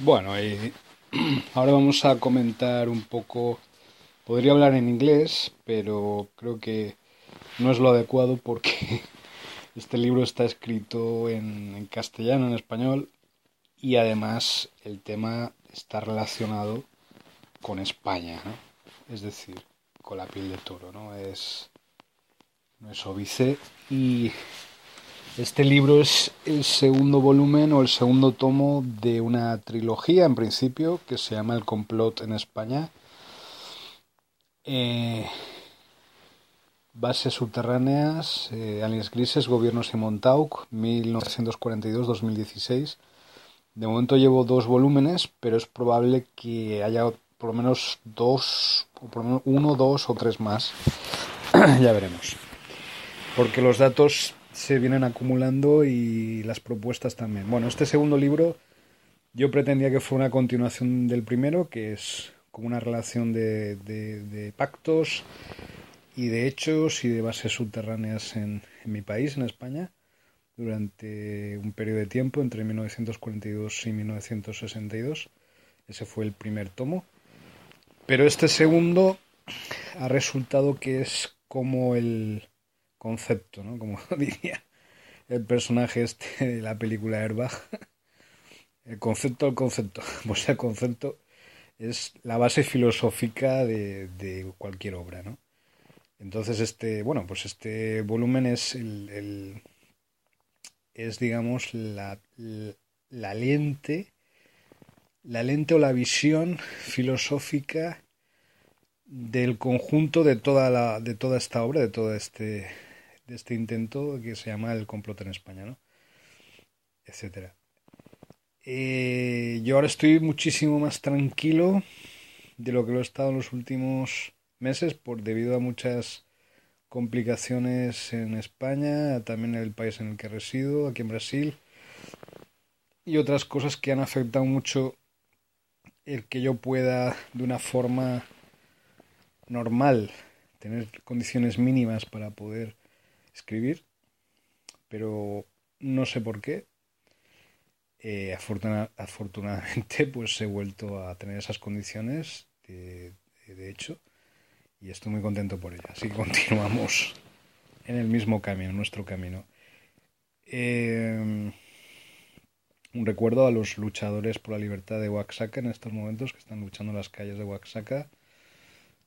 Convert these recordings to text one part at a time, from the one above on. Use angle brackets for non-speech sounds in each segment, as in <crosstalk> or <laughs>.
Bueno, <clears throat> ahora vamos a comentar un poco. Podría hablar en inglés, pero creo que no es lo adecuado porque <laughs> este libro está escrito en, castellano, en español, y además el tema está relacionado con España, ¿no? es decir, con la piel de toro, ¿no? Es, no es obice. y este libro es el segundo volumen o el segundo tomo de una trilogía, en principio, que se llama El complot en España. Eh, bases subterráneas, eh, aliens grises, gobiernos y Montauk, 1942-2016. De momento llevo dos volúmenes, pero es probable que haya por lo menos dos, por lo menos uno, dos o tres más. <clears throat> ya veremos. Porque los datos se vienen acumulando y las propuestas también. Bueno, este segundo libro yo pretendía que fuera una continuación del primero, que es como una relación de, pactos y de hechos y de bases subterráneas en, en, mi país, en España, durante un periodo de tiempo entre 1942 y 1962. Ese fue el primer tomo. Pero este segundo ha resultado que es como el, concepto, ¿no? Como <laughs> diría el personaje este de la película Herba. <laughs> El concepto al concepto. <laughs> Pues el concepto es la base filosófica de, de, cualquier obra, ¿no? Entonces, este, bueno, pues este volumen es el, el es, digamos, la, la, lente la lente o la visión filosófica del conjunto de toda, la, de toda esta obra, de todo este de este intento que se llama el complot en España, ¿no? Etcétera. Eh, yo ahora estoy muchísimo más tranquilo de lo que lo he estado en los últimos meses por debido a muchas complicaciones en España, también en el país en el que resido, aquí en Brasil, y otras cosas que han afectado mucho el que yo pueda de una forma normal tener condiciones mínimas para poder escribir, pero no sé por qué. Eh, afortunadamente, <laughs> pues he vuelto a tener esas condiciones, de, hecho, y estoy muy contento por ello. Así que continuamos en el mismo camino, nuestro camino. Eh, un recuerdo a los luchadores por la libertad de Oaxaca en estos momentos que están luchando en las calles de Oaxaca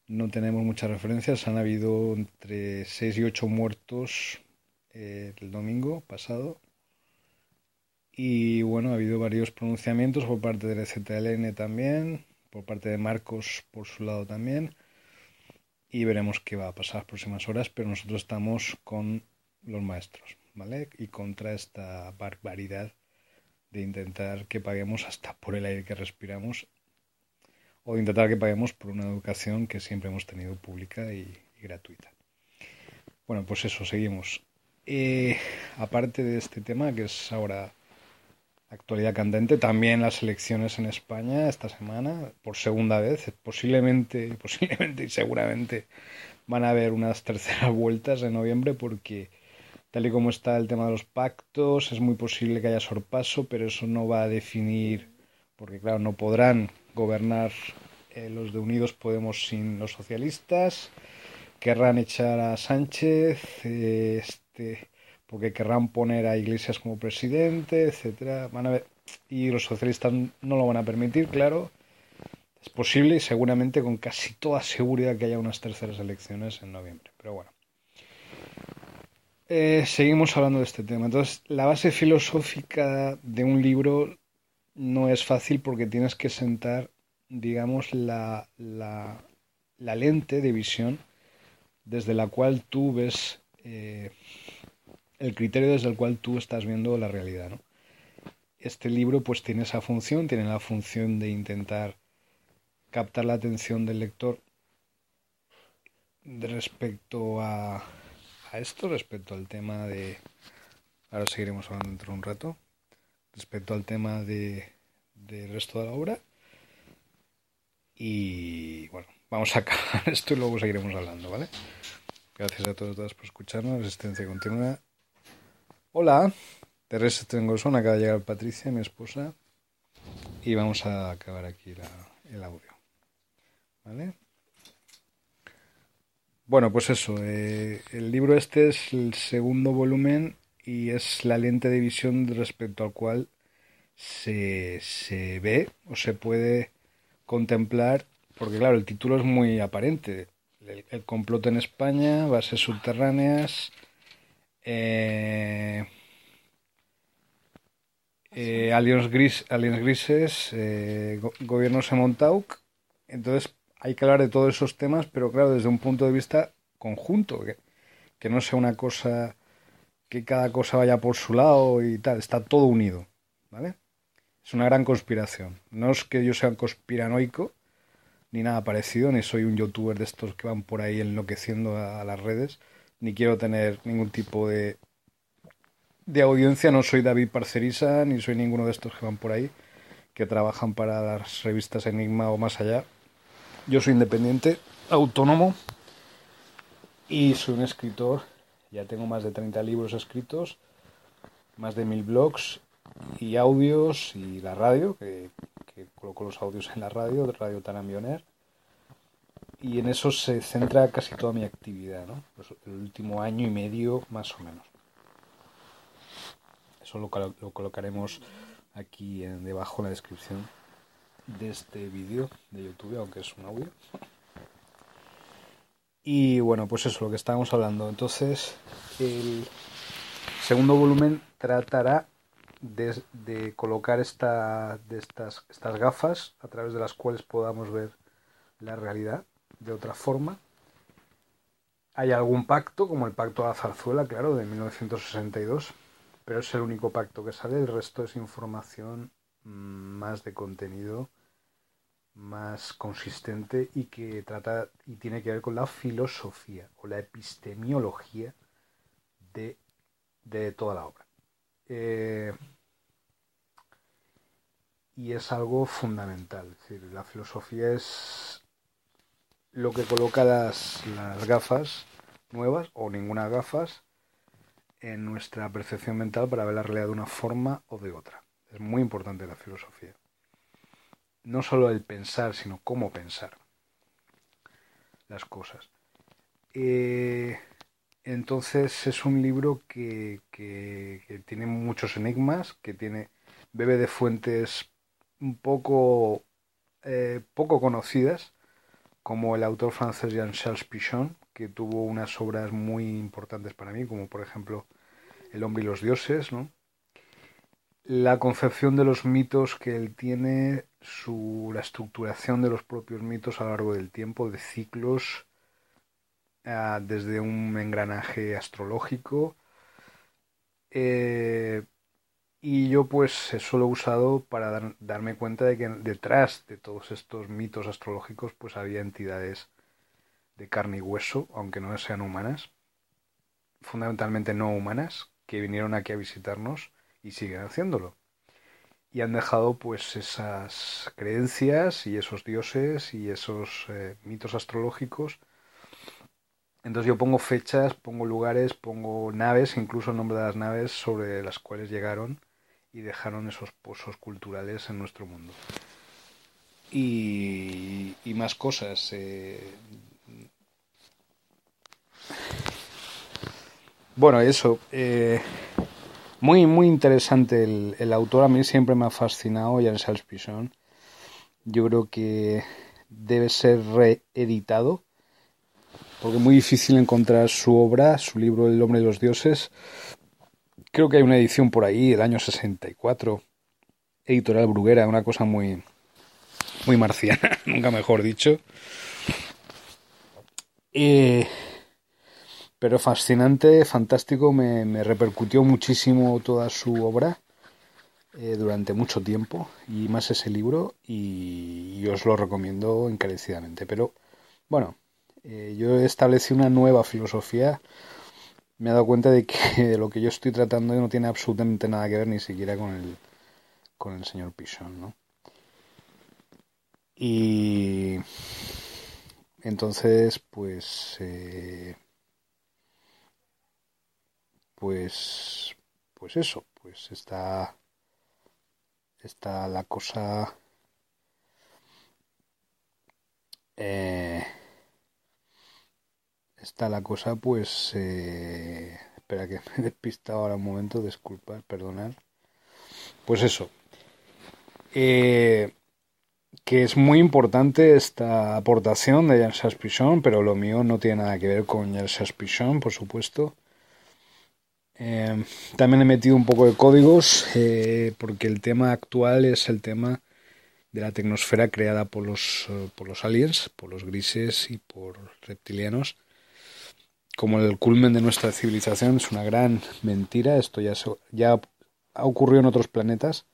no tenemos muchas referencias. Han habido entre 6 y 8 muertos el domingo pasado. Y bueno, ha habido varios pronunciamientos por parte del e ZLN también, por parte de Marcos por su lado también. Y veremos qué va a pasar las próximas horas, pero nosotros estamos con los maestros, ¿vale? Y contra esta barbaridad de intentar que paguemos hasta por el aire que respiramos o intentar que paguemos por una educación que siempre hemos tenido pública y, gratuita. Bueno, pues eso, seguimos. Eh, aparte de este tema, que es ahora actualidad candente, también las elecciones en España esta semana, por segunda vez, posiblemente, <laughs> posiblemente y seguramente van a haber unas terceras <laughs> vueltas en noviembre porque tal y como está el tema de los pactos, es muy posible que haya sorpaso, pero eso no va a definir porque claro, no podrán gobernar eh, los de Unidos Podemos sin los socialistas, querrán echar a Sánchez, eh, este, porque querrán poner a Iglesias como presidente, etcétera. Van a ver, y los socialistas no lo van a permitir, claro. Es posible y seguramente con casi toda seguridad que haya unas terceras elecciones en noviembre. Pero bueno. Eh, seguimos hablando de este tema. Entonces, la base filosófica de un libro no es fácil porque tienes que sentar, digamos, la, la, lente de visión desde la cual tú ves eh, el criterio desde el cual tú estás viendo la realidad. Este libro pues tiene esa función, tiene la función de intentar captar la atención del lector respecto a, a esto, respecto al tema de... Ahora seguiremos hablando dentro de un rato respecto al tema del resto de la obra. Y bueno, vamos a acabar <laughs> esto y luego seguiremos hablando, ¿vale? Gracias a todos y todas por escucharnos. Resistencia continua. Hola, Teresa Trengosón. acaba de llegar Patricia, mi esposa. Y vamos a acabar aquí el audio. ¿Vale? Bueno, pues eso. Eh, el libro este es el segundo volumen y es la lente de visión respecto al cual se, ve o se puede contemplar, porque claro, el título es muy aparente. El, complot en España, bases subterráneas, eh, eh aliens, gris, aliens grises, eh, gobiernos en Montauk. Entonces hay que hablar de todos esos temas, pero claro, desde un punto de vista conjunto, que no sea una cosa que cada cosa vaya por su lado y tal, está todo unido, ¿vale? Es una gran conspiración. No es que yo sea un conspiranoico, ni nada parecido, ni soy un youtuber de estos que van por ahí enloqueciendo a, las redes, ni quiero tener ningún tipo de, de audiencia, no soy David Parcerisa, ni soy ninguno de estos que van por ahí, que trabajan para las revistas Enigma o más allá. Yo soy independiente, autónomo, y soy un escritor ya tengo más de 30 libros escritos, más de mil blogs y audios y la radio, que, coloco los audios en la radio, de Radio Tarambioner. Y en eso se centra casi toda mi actividad, ¿no? Pues el último año y medio más o menos. Eso lo, colocaremos aquí en, debajo en la descripción de este vídeo de YouTube, aunque es un audio. Y bueno, pues eso, lo que estábamos hablando. Entonces, el segundo volumen tratará de, colocar estas, estas gafas a través de las cuales podamos ver la realidad de otra forma. Hay algún pacto, como el pacto de la zarzuela, claro, de 1962, pero es el único pacto que sale, el resto es información mm, más de contenido más consistente y que trata y tiene que ver con la filosofía o la epistemiología de, de toda la obra. Eh, y es algo fundamental. la filosofía es lo que coloca las gafas nuevas o ninguna gafas en nuestra percepción mental para ver la realidad de una forma o de otra. Es muy importante la filosofía no solo el pensar, sino cómo pensar las cosas. Eh, entonces es un libro que, tiene muchos enigmas, que tiene bebe de fuentes un poco eh, poco conocidas, como el autor francés Jean-Charles Pichon, que tuvo unas obras muy importantes para mí, como por ejemplo El hombre y los dioses, La concepción de los mitos que él tiene su, la estructuración de los propios mitos a lo largo del tiempo, de ciclos, ah, desde un engranaje astrológico. Eh, y yo pues eso lo he usado para darme cuenta de que detrás de todos estos mitos astrológicos pues había entidades de carne y hueso, aunque no sean humanas, fundamentalmente no humanas, que vinieron aquí a visitarnos y siguen haciéndolo y han dejado pues esas creencias y esos dioses y esos eh, mitos astrológicos. Entonces yo pongo fechas, pongo lugares, pongo naves, incluso el nombre de las naves sobre las cuales llegaron y dejaron esos pozos culturales en nuestro mundo. Y, más cosas. Eh, bueno, eso. Eh, muy, muy interesante el, autor, a mí siempre me ha fascinado, Jan Pisson. Yo creo que debe ser reeditado, porque es muy difícil encontrar su obra, su libro El hombre de los dioses. Creo que hay una edición por ahí, del año 64, editorial Bruguera, una cosa muy, muy marciana, <laughs> nunca mejor dicho. Eh, pero fascinante, fantástico, me, repercutió muchísimo toda su obra eh, durante mucho tiempo y más ese libro y, os lo recomiendo encarecidamente. Pero bueno, yo eh, yo establecí una nueva filosofía, me he dado cuenta de que <laughs> lo que yo estoy tratando no tiene absolutamente nada que ver ni siquiera con el, con el señor Pichon, ¿no? Y entonces, pues... Eh, pues, pues eso, pues está, está la cosa eh, está la cosa pues eh, espera que <laughs> me despista ahora un momento disculpar perdonar pues eso eh, que es muy importante esta aportación de Jean Pichon pero lo mío no tiene nada que ver con Jean Pichon por supuesto Em, también he metido un poco de códigos eh, porque el tema actual es el tema de la tecnosfera creada por los, eh, por los aliens, por los grises y por reptilianos. Como el culmen de nuestra civilización es una gran mentira, esto ya, ya ha ocurrido en otros planetas,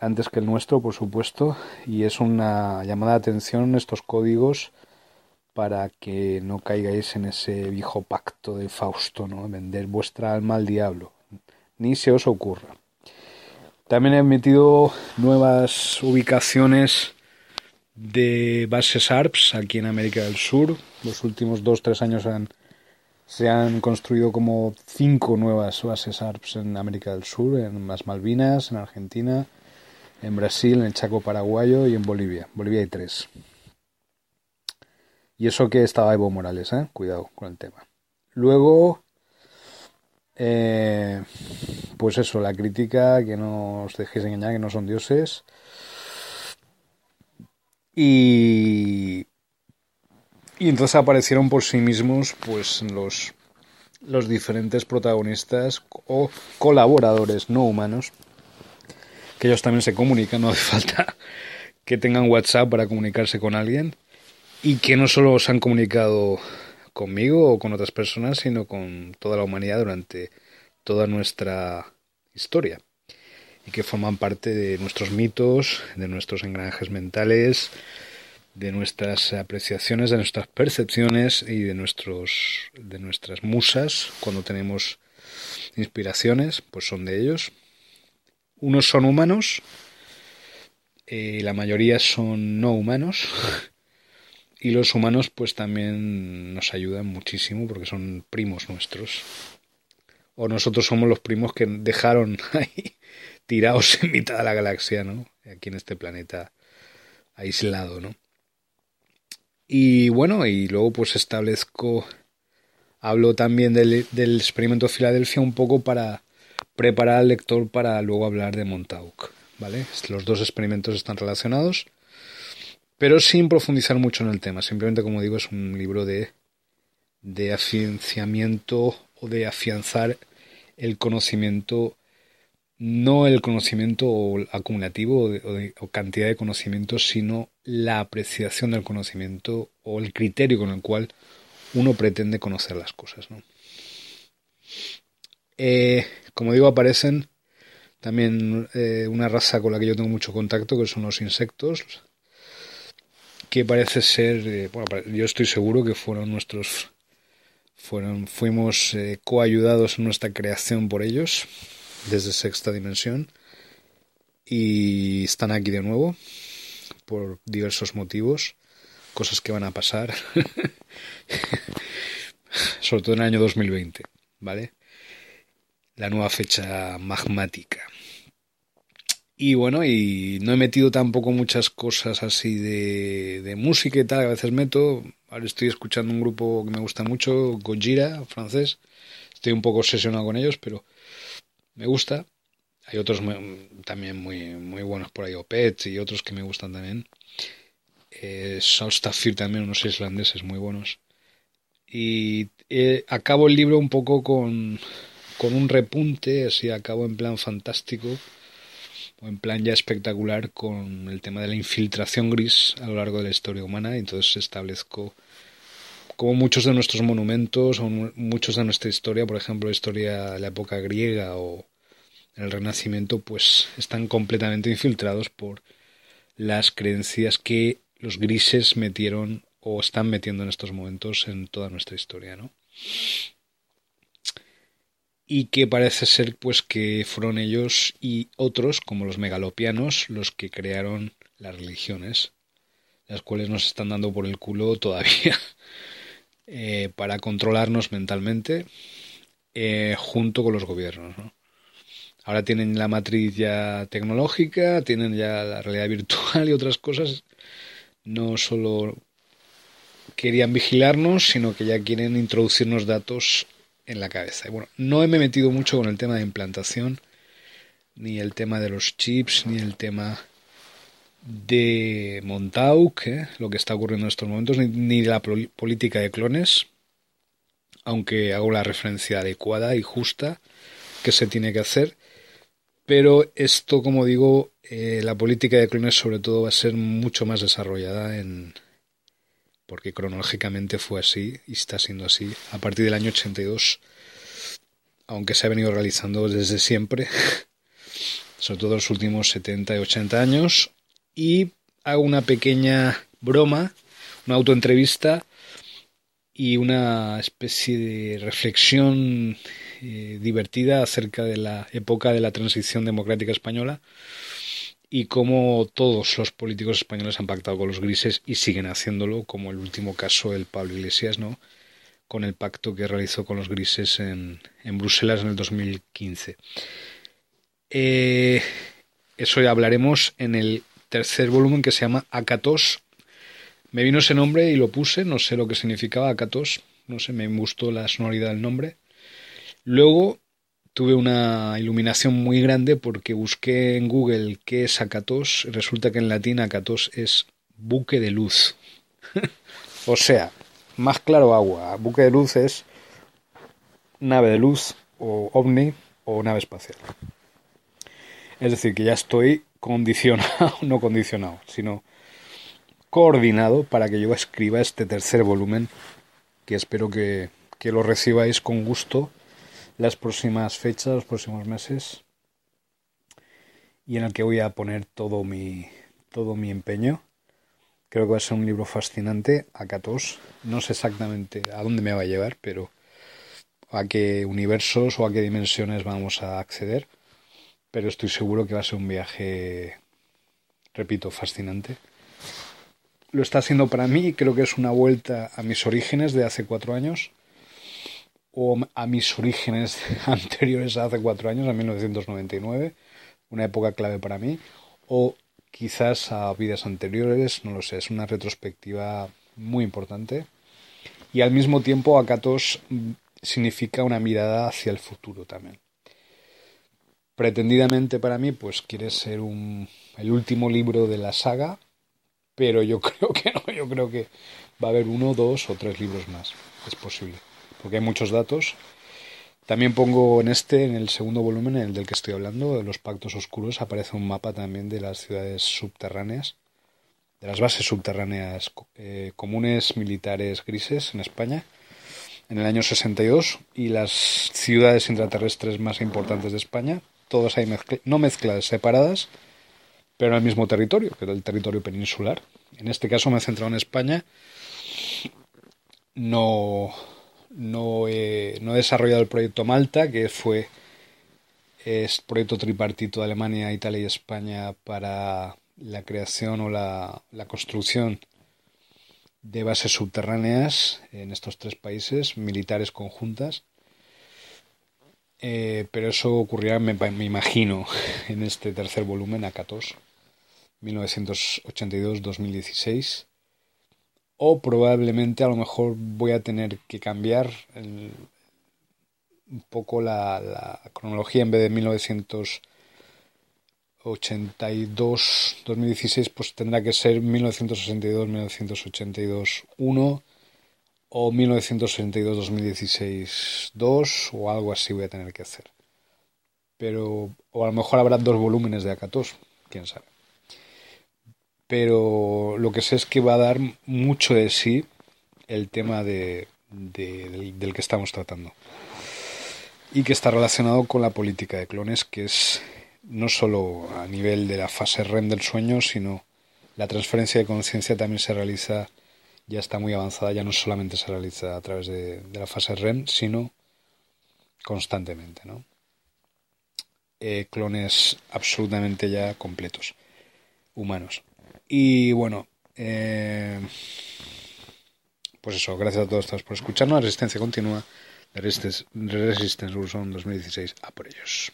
antes que el nuestro, por supuesto, y es una llamada de atención estos códigos para que no caigáis en ese viejo pacto de Fausto, ¿no? Vender vuestra alma al diablo. Ni se os ocurra. También he metido nuevas ubicaciones de bases ARPS aquí en América del Sur. Los últimos 2-3 años se han construido como cinco nuevas bases ARPS en América del Sur, en las Malvinas, en Argentina, en Brasil, en el Chaco Paraguayo y en Bolivia. Bolivia hay 3. Y eso que estaba Evo Morales, ¿eh? cuidado con el tema. Luego, eh, pues eso, la crítica, que no os dejéis engañar, que no son dioses. Y, y entonces aparecieron por sí mismos pues los, los diferentes protagonistas o colaboradores no humanos, que ellos también se comunican, no hace <laughs> falta que tengan WhatsApp para comunicarse con alguien y que no solo se han comunicado conmigo o con otras personas, sino con toda la humanidad durante toda nuestra historia y que forman parte de nuestros mitos, de nuestros engranajes mentales, de nuestras apreciaciones, de nuestras percepciones y de nuestros de nuestras musas cuando tenemos inspiraciones, pues son de ellos. Unos son humanos, eh, la mayoría son no humanos <laughs> y los humanos pues también nos ayudan muchísimo porque son primos nuestros. O nosotros somos los primos que dejaron <laughs> ahí tirados en mitad de la galaxia, ¿no? Aquí en este planeta aislado, ¿no? Y bueno, y luego pues establezco, hablo también del, del experimento Filadelfia un poco para preparar al lector para luego hablar de Montauk, ¿vale? Los dos experimentos están relacionados pero sin profundizar mucho en el tema. Simplemente, como digo, es un libro de, de afianzamiento o de afianzar el conocimiento, no el conocimiento acumulativo o, cantidad de conocimiento, sino la apreciación del conocimiento o el criterio con el cual uno pretende conocer las cosas. Eh, como digo, aparecen también eh, una raza con la que yo tengo mucho contacto, que son los insectos, que parece ser, eh, bueno, yo estoy seguro que fueron nuestros, fueron, fuimos eh, coayudados en nuestra creación por ellos desde sexta dimensión y están aquí de nuevo por diversos motivos, cosas que van a pasar, <laughs> sobre todo en el año 2020, ¿vale? La nueva fecha magmática. Y bueno, y no he metido tampoco muchas cosas así de, de música y tal, a veces meto. Ahora estoy escuchando un grupo que me gusta mucho, Gojira, francés. Estoy un poco obsesionado con ellos, pero me gusta. Hay otros también muy, muy buenos por ahí, Opet y otros que me gustan también. Eh, también, unos islandeses muy buenos. Y eh, acabo el libro un poco con, con un repunte, así acabo en plan fantástico en plan ya espectacular con el tema de la infiltración gris a lo largo de la historia humana. Y entonces establezco como muchos de nuestros monumentos o muchos de nuestra historia, por ejemplo, la historia de la época griega o el Renacimiento, pues están completamente infiltrados por las creencias que los grises metieron o están metiendo en estos momentos en toda nuestra historia, ¿no? y que parece ser pues que fueron ellos y otros como los megalopianos los que crearon las religiones, las cuales nos están dando por el culo todavía <laughs> eh, para controlarnos mentalmente eh, junto con los gobiernos. Ahora tienen la matriz ya tecnológica, tienen ya la realidad <laughs> virtual y otras cosas. No solo querían vigilarnos, sino que ya quieren introducirnos datos en la cabeza. Bueno, no me he metido mucho con el tema de implantación, ni el tema de los chips, ni el tema de Montauk, ¿eh? lo que está ocurriendo en estos momentos, ni, la política de clones, aunque hago la referencia adecuada y justa que se tiene que hacer. Pero esto, como digo, eh, la política de clones sobre todo va a ser mucho más desarrollada en, porque cronológicamente fue así y está siendo así a partir del año 82, aunque se ha venido realizando desde siempre, <laughs> sobre todo los últimos 70 y 80 años, y hago una pequeña broma, una autoentrevista y una especie de reflexión eh, divertida acerca de la época de la transición democrática española y cómo todos los políticos españoles han pactado con los grises y siguen haciéndolo, como el último caso, el Pablo Iglesias, ¿no? con el pacto que realizó con los grises en, Bruselas en el 2015. Eh, eso ya hablaremos en el tercer volumen que se llama Acatos. Me vino ese nombre y lo puse, no sé lo que significaba Acatos, no sé, me gustó la sonoridad del nombre. Luego tuve una iluminación muy grande porque busqué en Google qué es acatos. Resulta que en latín acatos es buque de luz. <laughs> o sea, más claro agua. Buque de luz es nave de luz o ovni o nave espacial. Es decir, que ya estoy condicionado, <laughs> no condicionado, sino coordinado para que yo escriba este tercer volumen que espero que, que lo recibáis con gusto las próximas fechas, los próximos meses, y en el que voy a poner todo mi, todo mi empeño. Creo que va a ser un libro fascinante, acatos. No sé exactamente a dónde me va a llevar, pero a qué universos o a qué dimensiones vamos a acceder. Pero estoy seguro que va a ser un viaje, repito, fascinante. Lo está haciendo para mí, creo que es una vuelta a mis orígenes de hace cuatro años o a mis orígenes <laughs> anteriores hace cuatro años, a 1999, una época clave para mí, o quizás a vidas anteriores, no lo sé, es una retrospectiva muy importante. Y al mismo tiempo, Akatos significa una mirada hacia el futuro también. Pretendidamente para mí, pues quiere ser el último libro de la saga, pero yo <laughs> creo que no, yo creo que va a haber uno, dos o tres libros más, es posible porque hay muchos datos. También pongo en este, en el segundo volumen, en el del que estoy hablando, de los pactos oscuros, aparece un mapa también de las ciudades subterráneas, de las bases subterráneas eh, comunes militares grises en España, en el año 62, y las ciudades intraterrestres más importantes de España, todas ahí no mezcladas, separadas, pero en el mismo territorio, que es el territorio peninsular. En este caso me he centrado en España. No, no he, desarrollado el proyecto Malta, que fue es proyecto tripartito de Alemania, Italia y España para la creación o la, construcción de bases subterráneas en estos tres países, militares conjuntas. Eh, pero eso ocurrirá, me, me, imagino, <laughs> en este tercer volumen, ACATOS, 1982-2016 o probablemente a lo mejor voy a tener que cambiar el, un poco la, la, cronología en vez de 1982 2016 pues tendrá que ser 1962 1982 1 o 1962 2016 2 o algo así voy a tener que hacer pero o a lo mejor habrá dos volúmenes de Akatos quién sabe pero lo que sé es que va a dar mucho de sí el tema del, que estamos tratando y que está relacionado con la política de clones que es no solo a nivel de la fase REM del sueño sino la transferencia de conciencia también se realiza ya está muy avanzada ya no solamente se realiza a través de, la fase REM sino constantemente ¿no? Eh, clones absolutamente ya completos humanos y bueno, eh, pues eso, gracias a todos, por escucharnos. La resistencia continua de Resistance, Resistance 2016. A por ellos.